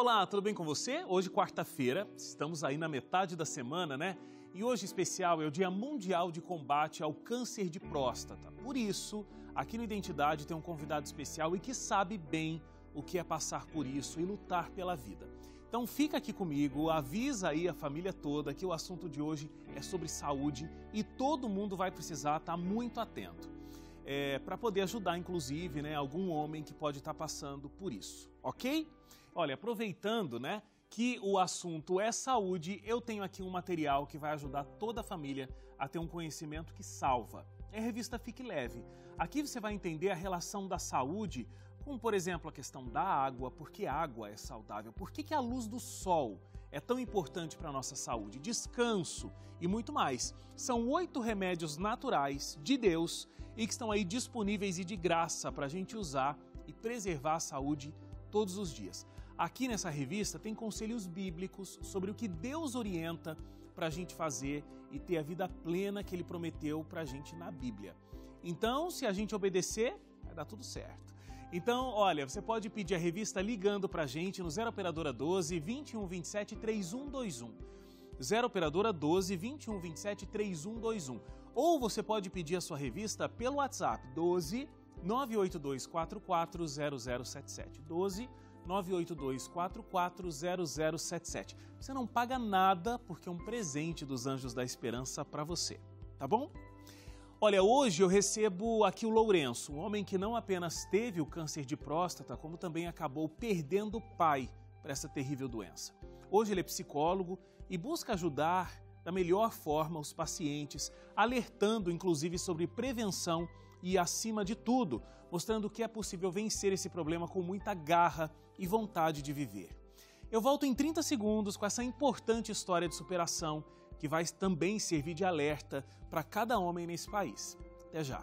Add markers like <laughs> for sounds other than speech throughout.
Olá, tudo bem com você? Hoje, quarta-feira, estamos aí na metade da semana, né? E hoje, especial, é o Dia Mundial de Combate ao Câncer de Próstata. Por isso, aqui no Identidade tem um convidado especial e que sabe bem o que é passar por isso e lutar pela vida. Então fica aqui comigo, avisa aí a família toda que o assunto de hoje é sobre saúde e todo mundo vai precisar estar tá muito atento. É, para poder ajudar, inclusive, né, algum homem que pode estar tá passando por isso, ok? Olha, aproveitando, né? que o assunto é saúde, eu tenho aqui um material que vai ajudar toda a família a ter um conhecimento que salva. É a revista Fique Leve. Aqui você vai entender a relação da saúde com, por exemplo, a questão da água, por que água é saudável, por que, que a luz do sol é tão importante para a nossa saúde, descanso e muito mais. São oito remédios naturais de Deus e que estão aí disponíveis e de graça para a gente usar e preservar a saúde todos os dias. Aqui nessa revista tem conselhos bíblicos sobre o que Deus orienta para a gente fazer e ter a vida plena que Ele prometeu para a gente na Bíblia. Então, se a gente obedecer, vai dar tudo certo. Então, olha, você pode pedir a revista ligando para a gente no 0 Operadora 12 21 27 3121. 0 Operadora 12 21 27 3121. Ou você pode pedir a sua revista pelo WhatsApp 12 982 44 0077. 12 982 982440077. Você não paga nada porque é um presente dos Anjos da Esperança para você, tá bom? Olha, hoje eu recebo aqui o Lourenço, um homem que não apenas teve o câncer de próstata, como também acabou perdendo o pai para essa terrível doença. Hoje ele é psicólogo e busca ajudar da melhor forma os pacientes, alertando inclusive sobre prevenção e, acima de tudo, mostrando que é possível vencer esse problema com muita garra e vontade de viver. Eu volto em 30 segundos com essa importante história de superação que vai também servir de alerta para cada homem nesse país. Até já!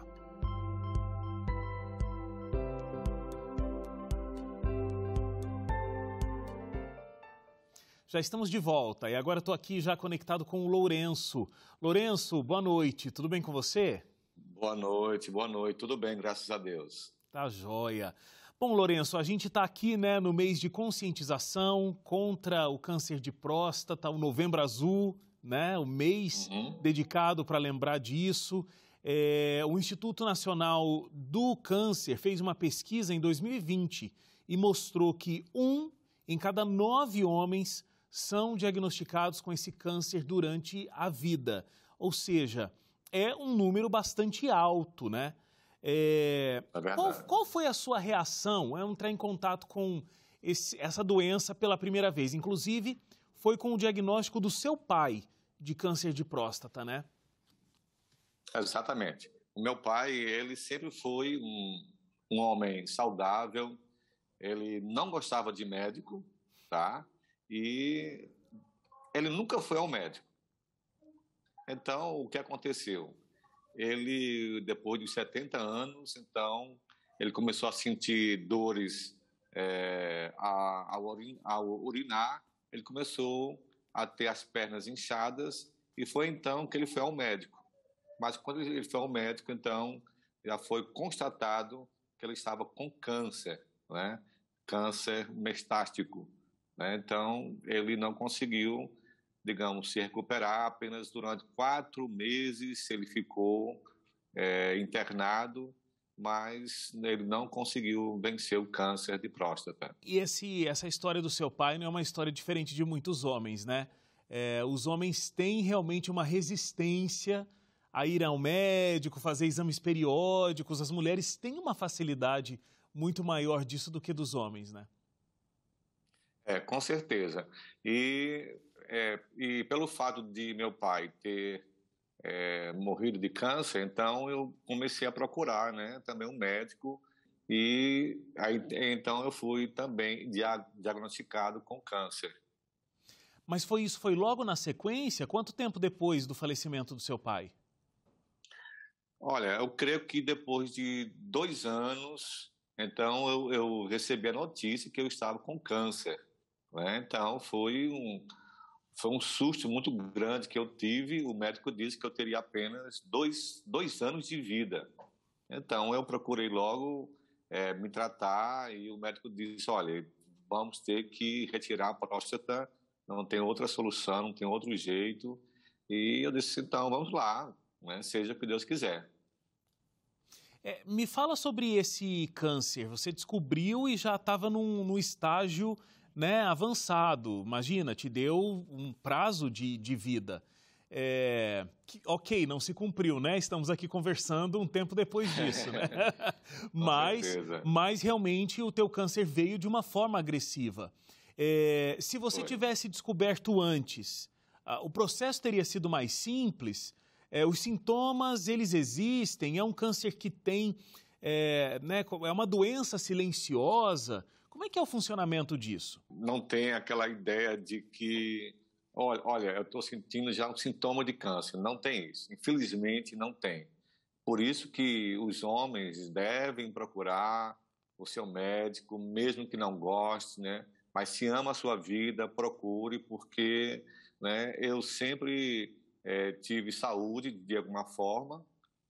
Já estamos de volta e agora estou aqui já conectado com o Lourenço. Lourenço, boa noite, tudo bem com você? Boa noite, boa noite, tudo bem, graças a Deus. Tá joia. Bom, Lourenço, a gente está aqui né, no mês de conscientização contra o câncer de próstata, o Novembro Azul, né, o mês uhum. dedicado para lembrar disso. É, o Instituto Nacional do Câncer fez uma pesquisa em 2020 e mostrou que um em cada nove homens são diagnosticados com esse câncer durante a vida. Ou seja, é um número bastante alto, né? É, é qual, qual, foi a sua reação ao entrar em contato com esse, essa doença pela primeira vez? Inclusive, foi com o diagnóstico do seu pai de câncer de próstata, né? Exatamente. O meu pai, ele sempre foi um, um homem saudável, ele não gostava de médico, tá? E ele nunca foi ao médico. Então, o que aconteceu? ele, depois dos 70 anos, então, ele começou a sentir dores é, ao, ao urinar, ele começou a ter as pernas inchadas e foi então que ele foi ao médico. Mas quando ele foi ao médico, então, já foi constatado que ele estava com câncer, né? câncer mestástico. Né? Então, ele não conseguiu digamos, se recuperar apenas durante quatro meses ele ficou é, internado, mas ele não conseguiu vencer o câncer de próstata. E esse, essa história do seu pai não é uma história diferente de muitos homens, né? É, os homens têm realmente uma resistência a ir ao médico, fazer exames periódicos. As mulheres têm uma facilidade muito maior disso do que dos homens, né? É, com certeza. E é, e pelo fato de meu pai ter é, morrido de câncer, então eu comecei a procurar, né, também um médico e aí, então eu fui também diagnosticado com câncer. Mas foi isso, foi logo na sequência? Quanto tempo depois do falecimento do seu pai? Olha, eu creio que depois de dois anos, então eu, eu recebi a notícia que eu estava com câncer. Né? Então foi um, foi um susto muito grande que eu tive. O médico disse que eu teria apenas dois, dois anos de vida. Então eu procurei logo é, me tratar e o médico disse: olha, vamos ter que retirar a próstata, não tem outra solução, não tem outro jeito. E eu disse: então vamos lá, né? seja o que Deus quiser. É, me fala sobre esse câncer. Você descobriu e já estava num, num estágio né, avançado. Imagina, te deu um prazo de, de vida. É, que, ok, não se cumpriu, né? Estamos aqui conversando um tempo depois disso, né? <laughs> <laughs> mas, mas realmente o teu câncer veio de uma forma agressiva. É, se você Foi. tivesse descoberto antes, a, o processo teria sido mais simples. É, os sintomas eles existem. É um câncer que tem, é, né, é uma doença silenciosa. Como é que é o funcionamento disso? Não tem aquela ideia de que, olha, olha eu estou sentindo já um sintoma de câncer. Não tem isso. Infelizmente, não tem. Por isso que os homens devem procurar o seu médico, mesmo que não goste, né? Mas se ama a sua vida, procure, porque né, eu sempre é, tive saúde de alguma forma,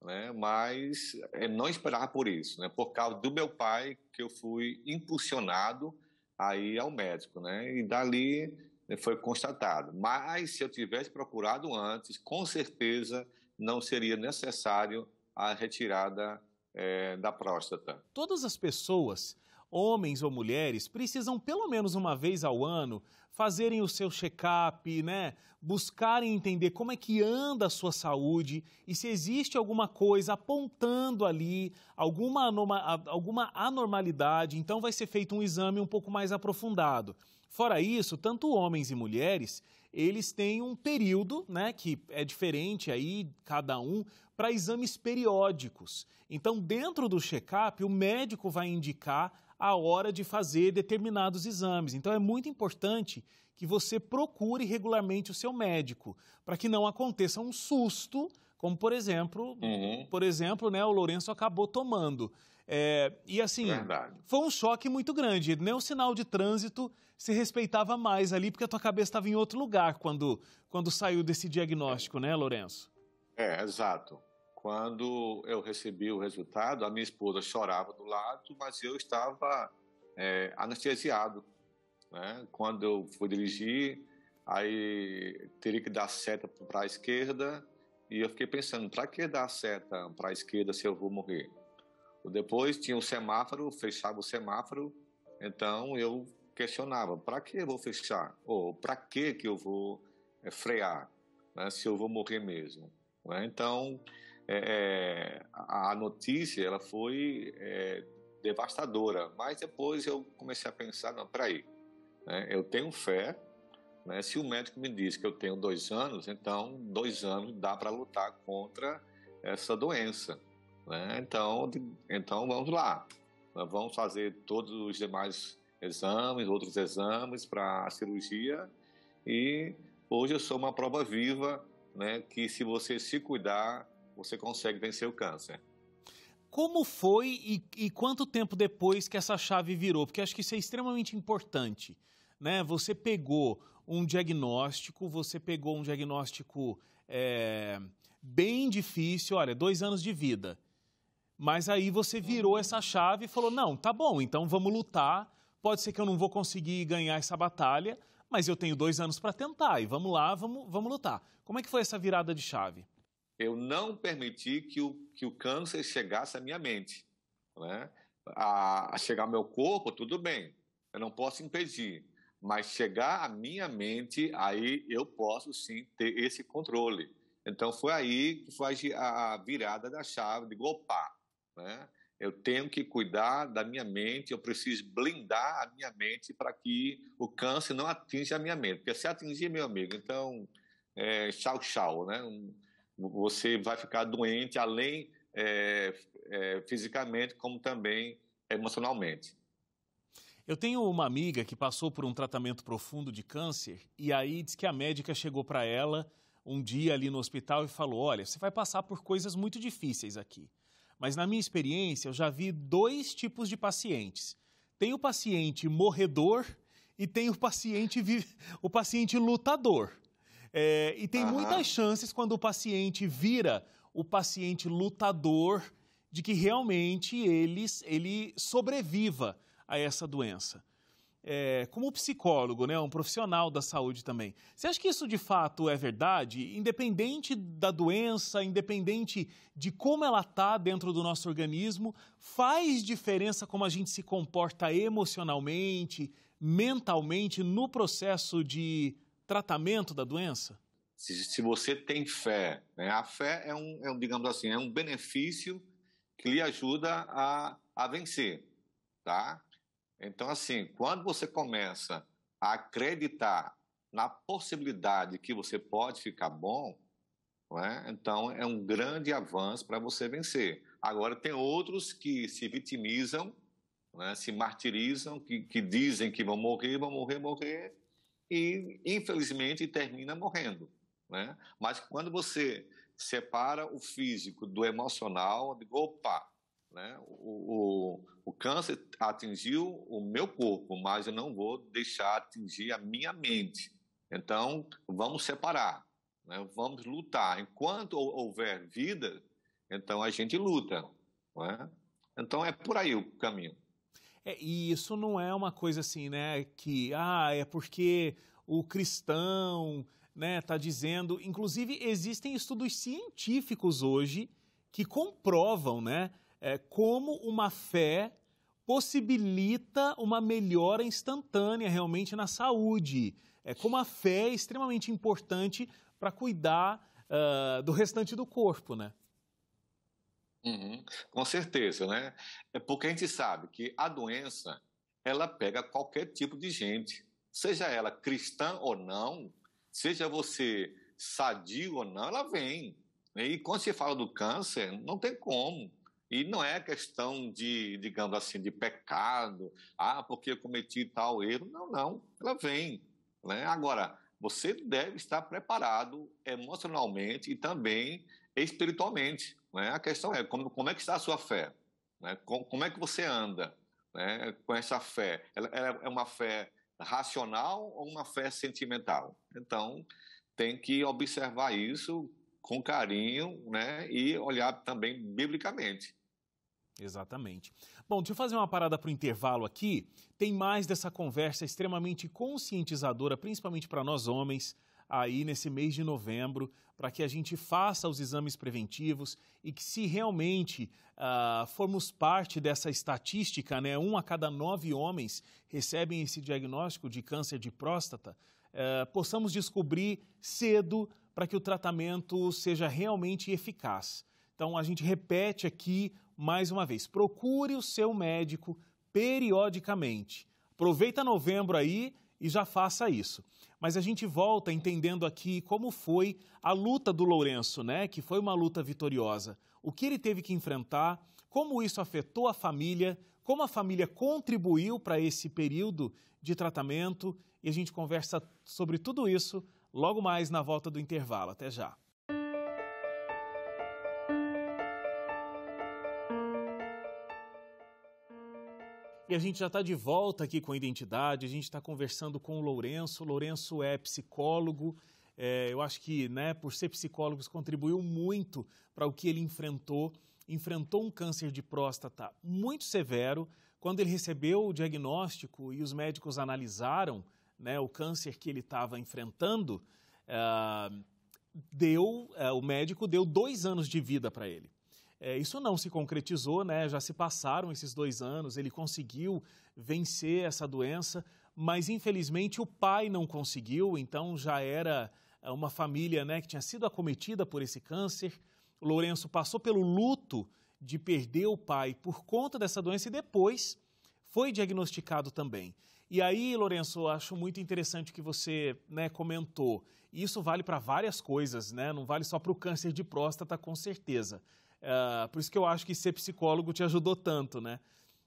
né? Mas é não esperava por isso, né? Por causa do meu pai que eu fui impulsionado aí ao médico, né? E dali né, foi constatado. Mas se eu tivesse procurado antes, com certeza não seria necessário a retirada é, da próstata. Todas as pessoas, homens ou mulheres, precisam pelo menos uma vez ao ano fazerem o seu check-up, né? buscarem entender como é que anda a sua saúde e se existe alguma coisa apontando ali, alguma, anoma, alguma anormalidade, então vai ser feito um exame um pouco mais aprofundado. Fora isso, tanto homens e mulheres, eles têm um período, né, que é diferente aí, cada um, para exames periódicos. Então, dentro do check-up, o médico vai indicar a hora de fazer determinados exames. Então, é muito importante que você procure regularmente o seu médico, para que não aconteça um susto, como por exemplo, uhum. por exemplo, né, o Lourenço acabou tomando. É, e assim, Verdade. foi um choque muito grande. Nem o sinal de trânsito se respeitava mais ali, porque a tua cabeça estava em outro lugar quando, quando saiu desse diagnóstico, né, Lourenço? É, exato. Quando eu recebi o resultado, a minha esposa chorava do lado, mas eu estava é, anestesiado. Né? Quando eu fui dirigir, aí teria que dar seta para a esquerda, e eu fiquei pensando, para que dar seta para a esquerda se eu vou morrer? Depois tinha o semáforo, fechava o semáforo, então eu questionava, para que eu vou fechar? Ou para que que eu vou é, frear, né, se eu vou morrer mesmo? Né? Então, é, é a notícia ela foi é, devastadora, mas depois eu comecei a pensar, não, peraí, né? eu tenho fé, né? se o médico me diz que eu tenho dois anos, então dois anos dá para lutar contra essa doença. Né? Então, então vamos lá, Nós vamos fazer todos os demais exames, outros exames para a cirurgia e hoje eu sou uma prova viva né, que se você se cuidar, você consegue vencer o câncer. Como foi e, e quanto tempo depois que essa chave virou? Porque acho que isso é extremamente importante. Né? Você pegou um diagnóstico, você pegou um diagnóstico é, bem difícil, olha, dois anos de vida. Mas aí você virou uhum. essa chave e falou: não, tá bom, então vamos lutar. Pode ser que eu não vou conseguir ganhar essa batalha, mas eu tenho dois anos para tentar e vamos lá, vamos, vamos lutar. Como é que foi essa virada de chave? Eu não permiti que o, que o câncer chegasse à minha mente, né? a, a chegar ao meu corpo, tudo bem, eu não posso impedir, mas chegar à minha mente, aí eu posso sim ter esse controle. Então foi aí que foi a virada da chave de golpar, né? Eu tenho que cuidar da minha mente, eu preciso blindar a minha mente para que o câncer não atinja a minha mente. Porque se atingir, meu amigo, então, é, tchau, tchau, né? Você vai ficar doente além é, é, fisicamente, como também emocionalmente. Eu tenho uma amiga que passou por um tratamento profundo de câncer e aí diz que a médica chegou para ela um dia ali no hospital e falou: Olha, você vai passar por coisas muito difíceis aqui. Mas na minha experiência, eu já vi dois tipos de pacientes. Tem o paciente morredor e tem o paciente, o paciente lutador. É, e tem Aham. muitas chances quando o paciente vira o paciente lutador de que realmente ele, ele sobreviva a essa doença é, como psicólogo, né, um profissional da saúde também. Você acha que isso de fato é verdade, independente da doença, independente de como ela está dentro do nosso organismo, faz diferença como a gente se comporta emocionalmente, mentalmente no processo de tratamento da doença? Se, se você tem fé, né? a fé é um, é um, digamos assim, é um benefício que lhe ajuda a, a vencer, tá? Então, assim, quando você começa a acreditar na possibilidade que você pode ficar bom, é? então é um grande avanço para você vencer. Agora, tem outros que se vitimizam, é? se martirizam, que, que dizem que vão morrer, vão morrer, morrer, e infelizmente termina morrendo. É? Mas quando você separa o físico do emocional, digo, opa, né? O, o, o, câncer atingiu o meu corpo, mas eu não vou deixar atingir a minha mente. Então, vamos separar, né? vamos lutar. Enquanto houver vida, então a gente luta. Né? Então, é por aí o caminho. É, e isso não é uma coisa assim, né? Que, ah, é porque o cristão né, tá dizendo. Inclusive, existem estudos científicos hoje que comprovam, né? é, como uma fé possibilita uma melhora instantânea realmente na saúde. É como a fé é extremamente importante para cuidar uh, do restante do corpo, né? Uhum, com certeza, né? É porque a gente sabe que a doença ela pega qualquer tipo de gente, seja ela cristã ou não, seja você sadio ou não, ela vem. Né? E quando se fala do câncer, não tem como. E não é questão de, digamos assim, de pecado, ah, porque eu cometi tal erro. Não, não, ela vem. Né? Agora, você deve estar preparado emocionalmente e também espiritualmente. Né? A questão é como, como é que está a sua fé? Né? Como, como é que você anda né? com essa fé? Ela, ela é uma fé racional ou uma fé sentimental? Então, tem que observar isso com carinho, né? E olhar também biblicamente. Exatamente. Bom, deixa eu fazer uma parada para o intervalo aqui. Tem mais dessa conversa extremamente conscientizadora, principalmente para nós homens, aí nesse mês de novembro, para que a gente faça os exames preventivos e que se realmente uh, formos parte dessa estatística, né, um a cada nove homens recebem esse diagnóstico de câncer de próstata, uh, possamos descobrir cedo para que o tratamento seja realmente eficaz. Então, a gente repete aqui mais uma vez: procure o seu médico periodicamente. Aproveita novembro aí e já faça isso. Mas a gente volta entendendo aqui como foi a luta do Lourenço, né? Que foi uma luta vitoriosa. O que ele teve que enfrentar, como isso afetou a família, como a família contribuiu para esse período de tratamento. E a gente conversa sobre tudo isso logo mais na volta do intervalo. Até já. E a gente já está de volta aqui com a identidade, a gente está conversando com o Lourenço. O Lourenço é psicólogo, é, eu acho que, né, por ser psicólogo, contribuiu muito para o que ele enfrentou. Enfrentou um câncer de próstata muito severo. Quando ele recebeu o diagnóstico e os médicos analisaram, né, o câncer que ele estava enfrentando, uh, deu, uh, o médico deu dois anos de vida para ele. É, isso não se concretizou, né? já se passaram esses dois anos, ele conseguiu vencer essa doença, mas infelizmente o pai não conseguiu, então já era eh, uma família né, que tinha sido acometida por esse câncer. O Lourenço passou pelo luto de perder o pai por conta dessa doença e depois foi diagnosticado também. E aí, Lourenço, acho muito interessante o que você né, comentou. Isso vale para várias coisas, né? Não vale só para o câncer de próstata, com certeza. Uh, por isso que eu acho que ser psicólogo te ajudou tanto, né?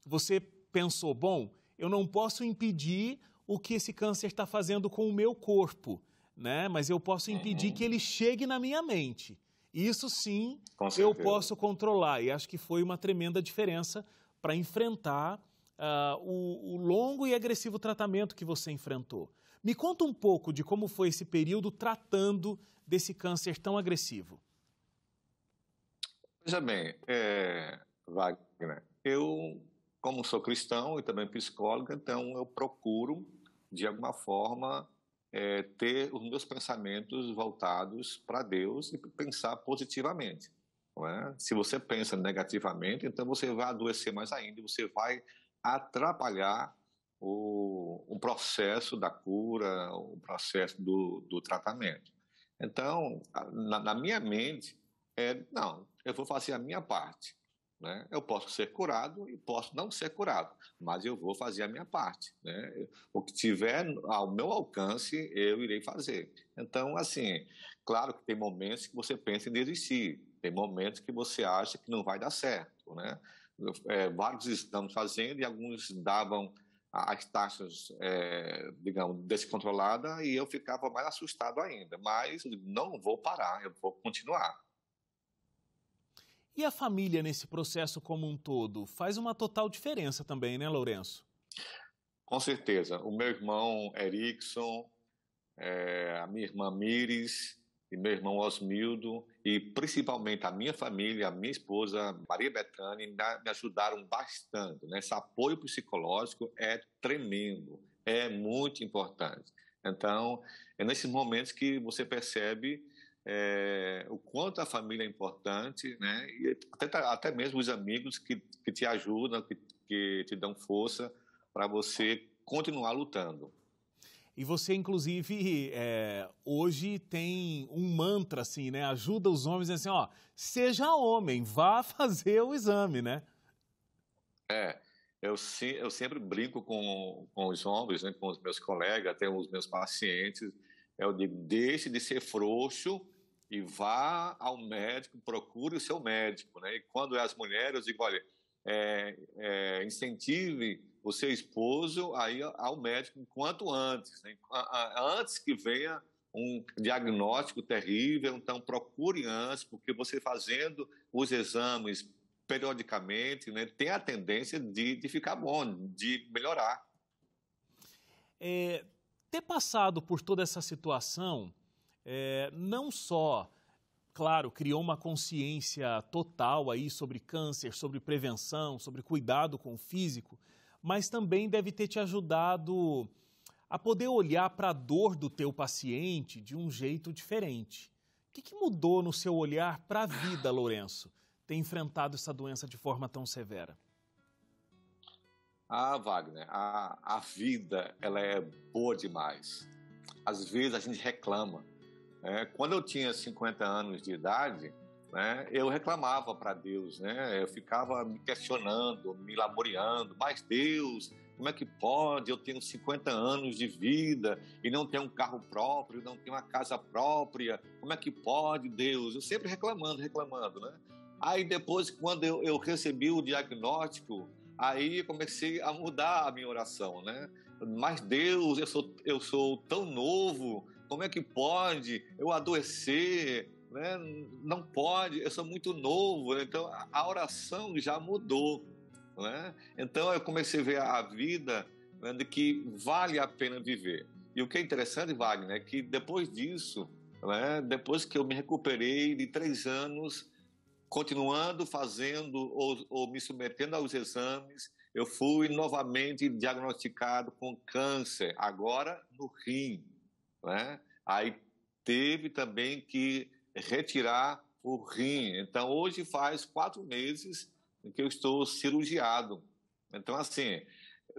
Você pensou, bom, eu não posso impedir o que esse câncer está fazendo com o meu corpo, né? Mas eu posso impedir uhum. que ele chegue na minha mente. Isso sim, eu posso controlar. E acho que foi uma tremenda diferença para enfrentar uh, o, o longo e agressivo tratamento que você enfrentou. Me conta um pouco de como foi esse período tratando desse câncer tão agressivo. Veja bem, é, Wagner, eu, como sou cristão e também psicólogo, então eu procuro, de alguma forma, é, ter os meus pensamentos voltados para Deus e pensar positivamente. É? Se você pensa negativamente, então você vai adoecer mais ainda, você vai atrapalhar o, o processo da cura, o processo do, do tratamento. Então, na, na, minha mente, é, não, eu vou fazer a minha parte. Né? Eu posso ser curado e posso não ser curado, mas eu vou fazer a minha parte. Né? O que tiver ao meu alcance, eu irei fazer. Então, assim, claro que tem momentos que você pensa em desistir, tem momentos que você acha que não vai dar certo. Né? é, vários estamos fazendo e alguns davam as taxas, é, digamos, descontroladas e eu ficava mais assustado ainda. Mas não vou parar, eu vou continuar. E a família nesse processo como um todo faz uma total diferença também, né, Lourenço? Com certeza. O meu irmão Erickson, é, a minha irmã Mires, e meu irmão Osmildo, e principalmente a minha família, a minha esposa, Maria Bethânia, me ajudaram bastante. Né? Esse apoio psicológico é tremendo, é muito importante. Então, é nesses momentos que você percebe é, o quanto a família é importante, né? E até, tá, até mesmo os amigos que, que te ajudam, que, que te dão força para você continuar lutando. E você, inclusive, é, hoje tem um mantra assim, né? Ajuda os homens assim, ó, seja homem, vá <laughs> fazer o exame, né? É, eu, se, eu sempre brinco com, com os homens, né, com os meus colegas, até os meus pacientes, eu digo, deixe de ser frouxo e vá ao médico, procure o seu médico, né? E quando é as mulheres, eu digo, olha, é, é, incentive o seu esposo aí ao médico quanto antes, né? antes que venha um diagnóstico terrível, então procure antes, porque você fazendo os exames periodicamente, né, tem a tendência de, de ficar bom, de melhorar. É, ter passado por toda essa situação, é, não só, claro, criou uma consciência total aí sobre câncer, sobre prevenção, sobre cuidado com o físico, mas também deve ter te ajudado a poder olhar para a dor do teu paciente de um jeito diferente. O que, que mudou no seu olhar para a vida, Lourenço, ter enfrentado essa doença de forma tão severa? Ah, Wagner, a, a vida ela é boa demais. Às vezes a gente reclama. É, quando eu tinha 50 anos de idade, né? Eu reclamava para Deus, né? Eu ficava me questionando, me laboreando, mas Deus, como é que pode? Eu tenho 50 anos de vida e não tenho um carro próprio, não tenho uma casa própria. Como é que pode, Deus? Eu sempre reclamando, reclamando, né? Aí depois, quando eu, eu recebi o diagnóstico, aí comecei a mudar a minha oração, né? Mas Deus, eu sou, eu sou tão novo, como é que pode eu adoecer? né? não pode, eu sou muito novo, né? então a oração já mudou. Né? Então eu comecei a ver a vida né, de que vale a pena viver. E o que é interessante, Wagner, é que depois disso, né, depois que eu me recuperei de três anos, continuando fazendo ou, ou me submetendo aos exames, eu fui novamente diagnosticado com câncer, agora no rim. Né? Aí teve também que retirar o rim. Então, hoje faz quatro meses que eu estou cirurgiado. Então, assim,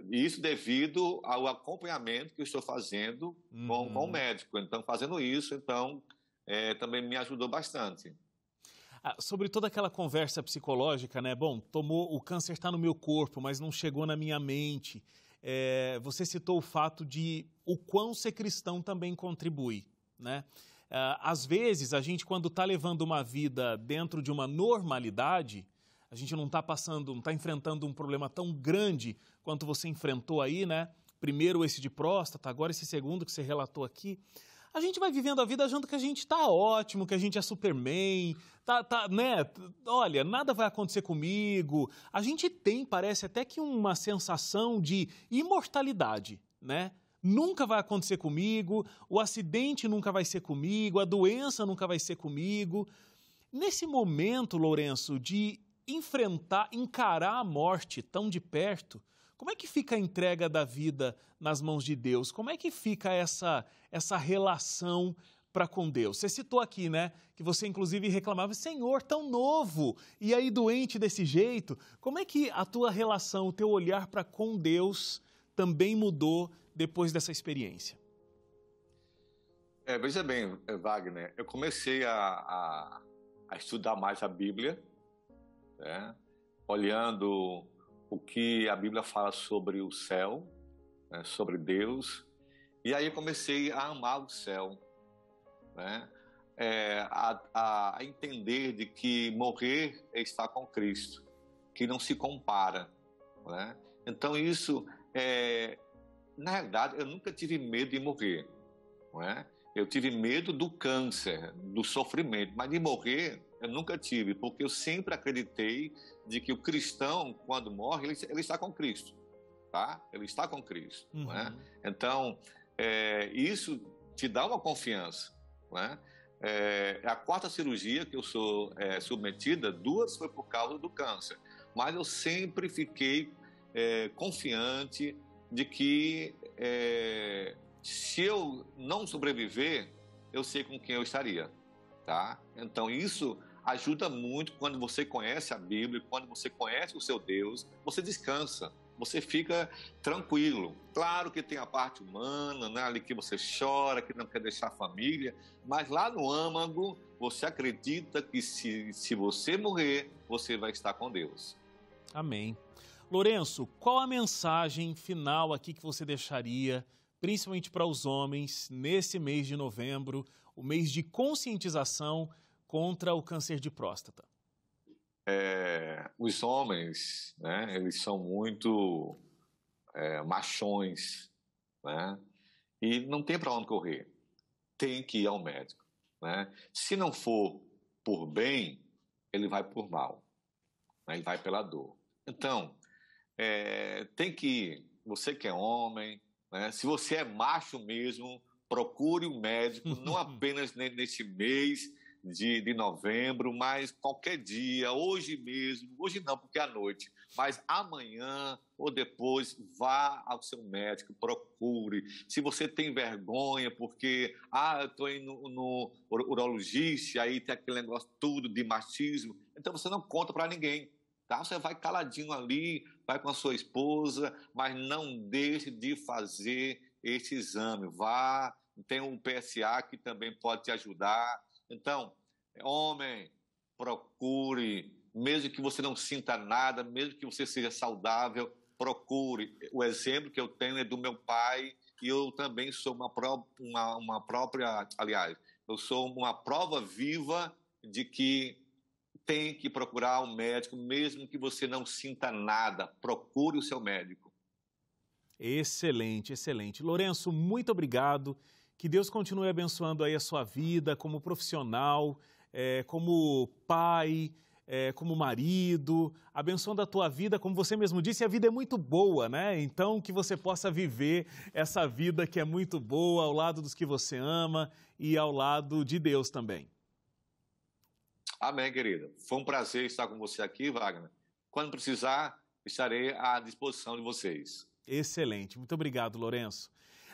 isso devido ao acompanhamento que eu estou fazendo uhum. com, com o uhum. médico. Então, fazendo isso, então, é, também me ajudou bastante. Ah, sobre toda aquela conversa psicológica, né? Bom, tomou o câncer está no meu corpo, mas não chegou na minha mente. É, você citou o fato de o quão ser cristão também contribui, né? Ah, às vezes, a gente, quando está levando uma vida dentro de uma normalidade, a gente não está passando, não está enfrentando um problema tão grande quanto você enfrentou aí, né? Primeiro esse de próstata, agora esse segundo que você relatou aqui. A gente vai vivendo a vida achando que a gente está ótimo, que a gente é Superman, tá, tá, né? Olha, nada vai acontecer comigo. A gente tem, parece até que uma sensação de imortalidade, né? nunca vai acontecer comigo, o acidente nunca vai ser comigo, a doença nunca vai ser comigo. Nesse momento, Lourenço, de enfrentar, encarar a morte tão de perto, como é que fica a entrega da vida nas mãos de Deus? Como é que fica essa, essa relação para com Deus? Você citou aqui, né, que você inclusive reclamava, Senhor, tão novo, e aí doente desse jeito. Como é que a tua relação, o teu olhar para com Deus também mudou depois dessa experiência? É, veja bem, é, Wagner, eu comecei a, a, a estudar mais a Bíblia, né? olhando o que a Bíblia fala sobre o céu, né? sobre Deus, e aí eu comecei a amar o céu, né? É, a, a entender de que morrer é estar com Cristo, que não se compara. Né? Então isso é, na verdade eu nunca tive medo de morrer. Não é? Eu tive medo do câncer, do sofrimento, mas de morrer eu nunca tive, porque eu sempre acreditei de que o cristão, quando morre, ele, ele está com Cristo, tá? Ele está com Cristo, uhum. não é? Uhum. Então, é, isso te dá uma confiança, não é? é? A quarta cirurgia que eu sou é, submetida, duas foi por causa do câncer, mas eu sempre fiquei é, confiante, de que é, se eu não sobreviver, eu sei com quem eu estaria, tá? Então isso ajuda muito quando você conhece a Bíblia, quando você conhece o seu Deus, você descansa, você fica tranquilo. Claro que tem a parte humana, né, ali que você chora, que não quer deixar a família, mas lá no âmago você acredita que se, se você morrer, você vai estar com Deus. Amém. Lourenço, qual a mensagem final aqui que você deixaria, principalmente para os homens, nesse mês de novembro, o mês de conscientização contra o câncer de próstata? É, os homens, né, eles são muito é, machões, né, e não tem para onde correr. Tem que ir ao médico, né? Se não for por bem, ele vai por mal, né, ele vai pela dor. Então, é, tem que. Você que é homem, né? se você é macho mesmo, procure um médico, não <laughs> apenas neste mês de, de novembro, mas qualquer dia, hoje mesmo, hoje não, porque é à noite, mas amanhã ou depois, vá ao seu médico, procure. Se você tem vergonha, porque, ah, eu estou indo no urologista, aí tem aquele negócio tudo de machismo, então você não conta para ninguém. Tá? Você vai caladinho ali, vai com a sua esposa, mas não deixe de fazer esse exame. Vá, tem um PSA que também pode te ajudar. Então, homem, procure, mesmo que você não sinta nada, mesmo que você seja saudável, procure. O exemplo que eu tenho é do meu pai, e eu também sou uma, pró uma, uma própria, aliás, eu sou uma prova viva de que tem que procurar um médico, mesmo que você não sinta nada. Procure o seu médico. Excelente, excelente. Lourenço, muito obrigado. Que Deus continue abençoando aí a sua vida como profissional, é, como pai, é, como marido, abençoando a tua vida, como você mesmo disse, a vida é muito boa, né? Então que você possa viver essa vida que é muito boa ao lado dos que você ama e ao lado de Deus também. Amém, querida. Foi um prazer estar com você aqui, Wagner. Quando precisar, estarei à disposição de vocês. Excelente. Muito obrigado, Lourenço.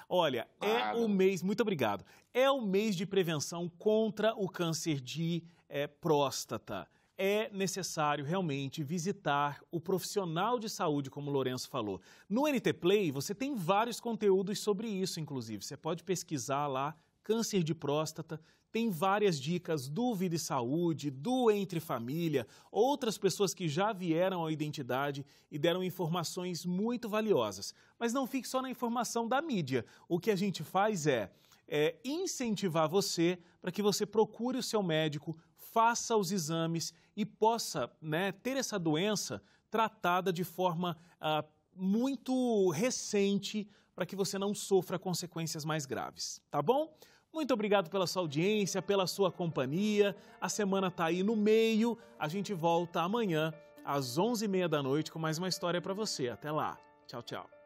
Olha, é Nada. é o mês, muito obrigado. É o mês de prevenção contra o câncer de é, próstata. É necessário realmente visitar o profissional de saúde, como o Lourenço falou. No NT Play, você tem vários conteúdos sobre isso, inclusive. Você pode pesquisar lá câncer de próstata, tem várias dicas do Vida e Saúde, do Entre Família, outras pessoas que já vieram à identidade e deram informações muito valiosas. Mas não fique só na informação da mídia. O que a gente faz é, é incentivar você para que você procure o seu médico, faça os exames e possa né, ter essa doença tratada de forma ah, muito recente para que você não sofra consequências mais graves, tá bom? Muito obrigado pela sua audiência, pela sua companhia. A semana está aí no meio. A gente volta amanhã às 11h30 da noite com mais uma história para você. Até lá. Tchau, tchau.